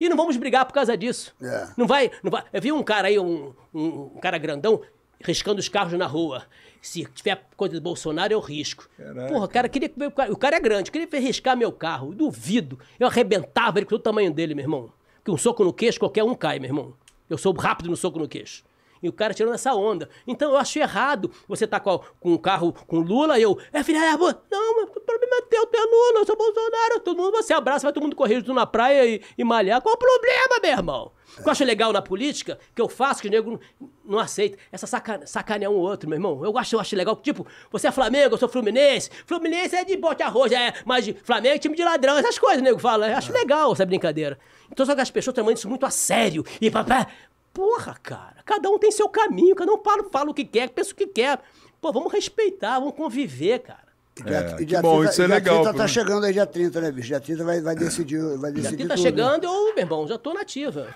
E não vamos brigar por causa disso. É. Não, vai, não vai. Eu vi um cara aí, um, um, um cara grandão, riscando os carros na rua. Se tiver coisa do Bolsonaro, eu risco. Caraca. Porra, cara, queria O cara é grande, queria riscar meu carro. Duvido. Eu arrebentava ele com o tamanho dele, meu irmão. Porque um soco no queixo, qualquer um cai, meu irmão. Eu sou rápido no soco no queixo. E o cara tirando essa onda. Então eu acho errado você tá com, com o carro com Lula e eu, é filha da puta. Não, o problema é teu, teu é Lula, eu sou Bolsonaro. Todo mundo você abraça, vai todo mundo correr junto na praia e, e malhar. Qual o problema, meu irmão? O que eu acho legal na política, que eu faço, que o nego não, aceita, essa saca, sacanear é um outro, meu irmão. Eu acho, eu acho legal, tipo, você é Flamengo, eu sou Fluminense. Fluminense é de bote arroz, é, mas Flamengo é time de ladrão, essas coisas, o nego fala. Eu acho é. legal essa brincadeira. Então só que as pessoas também isso muito a sério. E papá, porra, cara, cada um tem seu caminho, cada um fala, fala o que quer, pensa o que quer. Pô, vamos respeitar, vamos conviver, cara. é, dia bom, 30, isso é dia legal. Dia 30 tá chegando aí, dia 30, né, bicho? Dia 30 vai, vai é. decidir. Vai decidir dia 30 tá tudo, tá chegando, eu, meu irmão, já tô nativa.